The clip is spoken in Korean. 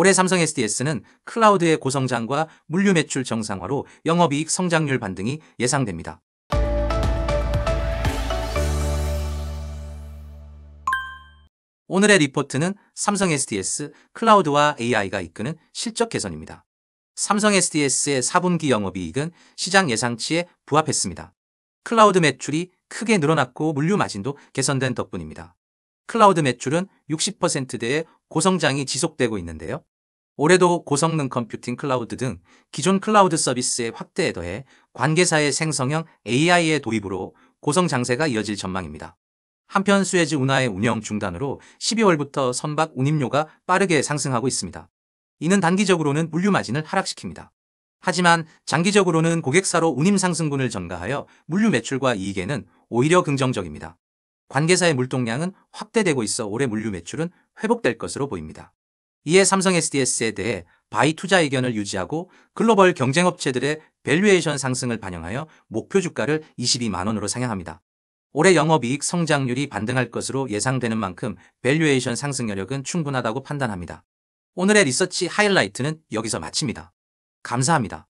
올해 삼성 SDS는 클라우드의 고성장과 물류 매출 정상화로 영업이익 성장률 반등이 예상됩니다. 오늘의 리포트는 삼성 SDS 클라우드와 AI가 이끄는 실적 개선입니다. 삼성 SDS의 4분기 영업이익은 시장 예상치에 부합했습니다. 클라우드 매출이 크게 늘어났고 물류 마진도 개선된 덕분입니다. 클라우드 매출은 60%대의 고성장이 지속되고 있는데요. 올해도 고성능 컴퓨팅 클라우드 등 기존 클라우드 서비스의 확대에 더해 관계사의 생성형 AI의 도입으로 고성 장세가 이어질 전망입니다. 한편 수에즈 운하의 운영 중단으로 12월부터 선박 운임료가 빠르게 상승하고 있습니다. 이는 단기적으로는 물류 마진을 하락시킵니다. 하지만 장기적으로는 고객사로 운임 상승분을 전가하여 물류 매출과 이익에는 오히려 긍정적입니다. 관계사의 물동량은 확대되고 있어 올해 물류 매출은 회복될 것으로 보입니다. 이에 삼성 SDS에 대해 바이 투자 의견을 유지하고 글로벌 경쟁 업체들의 밸류에이션 상승을 반영하여 목표 주가를 22만 원으로 상향합니다. 올해 영업이익 성장률이 반등할 것으로 예상되는 만큼 밸류에이션 상승 여력은 충분하다고 판단합니다. 오늘의 리서치 하이라이트는 여기서 마칩니다. 감사합니다.